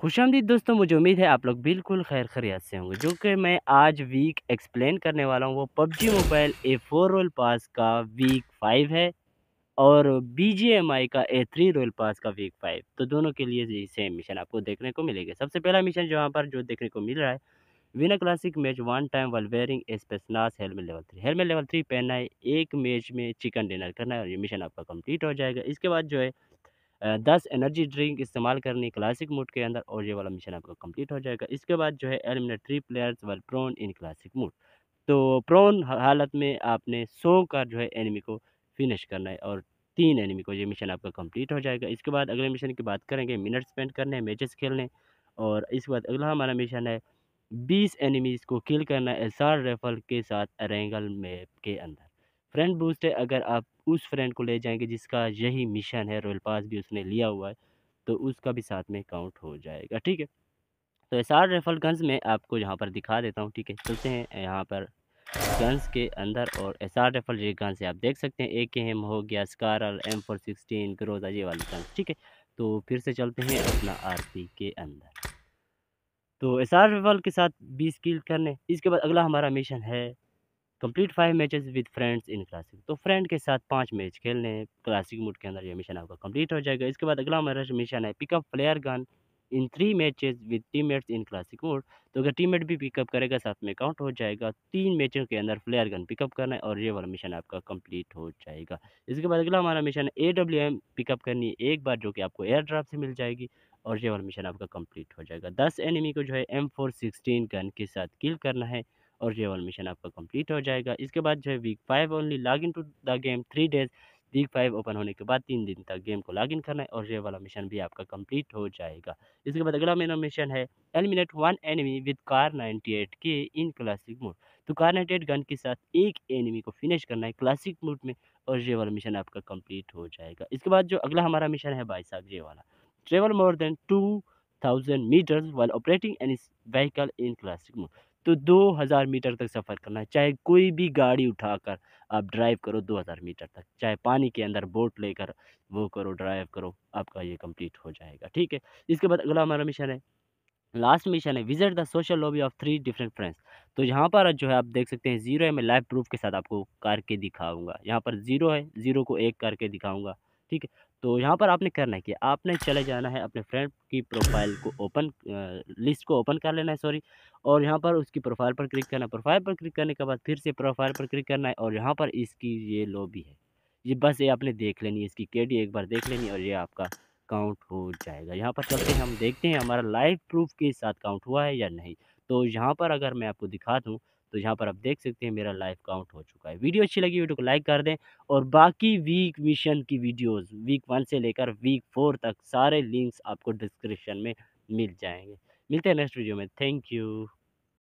खुश आमदी दोस्तों मुझे उम्मीद है आप लोग बिल्कुल खैर खरियात से होंगे जो कि मैं आज वीक एक्सप्लेन करने वाला हूँ वो PUBG mobile A four royale pass का वीक फाइव है और बी जी एम आई का ए थ्री रोल पास का वीक फाइव तो दोनों के लिए सेम मिशन आपको देखने को मिलेंगे सबसे पहला मिशन जहाँ पर जो देखने को मिल रहा है win a classic match one time while wearing Spetsnaz helmet level three helmet level three पहनना है एक मैच में चिकन डिनर करना है और ये मिशन आपका कंप्लीट हो जाएगा इसके बाद जो है दस एनर्जी ड्रिंक इस्तेमाल करनी क्लासिक मूड के अंदर और ये वाला मिशन आपका कंप्लीट हो जाएगा इसके बाद जो है eliminate three players while prone in classic mood तो प्रोन हालत में आपने सौ का जो है एनिमी को फिनिश करना है और तीन एनिमी को ये मिशन आपका कंप्लीट हो जाएगा इसके बाद अगले मिशन की बात करेंगे मिनट स्पेंड करने मैचेस खेलने और इसके बाद अगला हमारा मिशन है बीस एनिमीज़ को किल करना एसआर रेफल के साथ अरेंगल मैप के अंदर फ्रेंड बूस्ट है अगर आप उस फ्रेंड को ले जाएंगे जिसका यही मिशन है रॉयल पास भी उसने लिया हुआ है तो उसका भी साथ में काउंट हो जाएगा ठीक है तो एस आर रेफल गन्स में आपको यहाँ पर दिखा देता हूँ ठीक है चलते हैं यहाँ पर गन्स के अंदर और एस आर रेफल ये गन्स है आप देख सकते हैं ए के एम हो गया SCAR L M four sixteen Groza ये वाली गन्स ठीक है तो फिर से चलते हैं अपना आर पी के अंदर तो एस आर रेफल के साथ बीस किल करने इसके बाद अगला हमारा मिशन है complete five matches with friends in classic तो फ्रेंड के साथ पांच मैच खेलने हैं क्लासिक मूड के अंदर यह मिशन आपका कंप्लीट हो जाएगा इसके बाद अगला हमारा मिशन है pick up player gun in three matches with teammates in classic mode तो अगर टीम मेट भी पिकअप करेगा साथ में काउंट हो जाएगा तीन मैचों के अंदर प्लेयर गन पिकअप करना है और ये वाला मिशन आपका कंप्लीट हो जाएगा इसके बाद अगला हमारा mission AWM pick up करनी है एक बार जो कि आपको एयर ड्राफ्ट से मिल जाएगी और ये वाला मिशन आपका कंप्लीट हो जाएगा दस एनिमी को जो है एम फोर सिक्सटीन गन के साथ किल करना है और ये वाला मिशन आपका कंप्लीट हो जाएगा इसके बाद जो है week five only log in to the game three days week five open होने के बाद तीन दिन तक गेम को इन करना है और ये वाला मिशन भी आपका कंप्लीट हो जाएगा इसके बाद अगला मेरा मिशन है eliminate one enemy with Kar eight K in classic mode तो कार एट गन के साथ एक एनिमी को फिनिश करना है क्लासिक मोड में और ये वाला मिशन आपका कंप्लीट हो जाएगा इसके बाद जो अगला हमारा मिशन है भाई साहब ये वाला travel more than two thousand metres while operating an vehicle in classic mode तो 2000 मीटर तक सफ़र करना है चाहे कोई भी गाड़ी उठाकर आप ड्राइव करो 2000 मीटर तक चाहे पानी के अंदर बोट लेकर वो करो ड्राइव करो आपका ये कंप्लीट हो जाएगा ठीक है इसके बाद अगला हमारा मिशन है लास्ट मिशन है visit the social lobby of three different friends तो यहाँ पर जो है आप देख सकते हैं ज़ीरो है मैं लाइव प्रूफ के साथ आपको करके दिखाऊंगा यहाँ पर ज़ीरो है ज़ीरो को एक करके दिखाऊंगा ठीक है तो यहाँ पर आपने करना है कि आपने चले जाना है अपने फ्रेंड की प्रोफाइल को ओपन लिस्ट को ओपन कर लेना है सॉरी और यहाँ पर उसकी प्रोफाइल पर क्लिक करना है प्रोफाइल पर क्लिक करने के बाद फिर से प्रोफाइल पर क्लिक करना है और यहाँ पर इसकी ये लॉबी है ये बस ये आपने देख लेनी है इसकी के एक बार देख लेनी और ये आपका काउंट हो जाएगा यहाँ पर चलते हम देखते हैं हमारा लाइव प्रूफ के साथ काउंट हुआ है या नहीं तो यहाँ पर अगर मैं आपको दिखा दूँ तो यहाँ पर आप देख सकते हैं मेरा लाइव काउंट हो चुका है वीडियो अच्छी लगी वीडियो को लाइक कर दें और बाकी वीक मिशन की वीडियोस वीक वन से लेकर वीक फोर तक सारे लिंक्स आपको डिस्क्रिप्शन में मिल जाएंगे मिलते हैं नेक्स्ट वीडियो में थैंक यू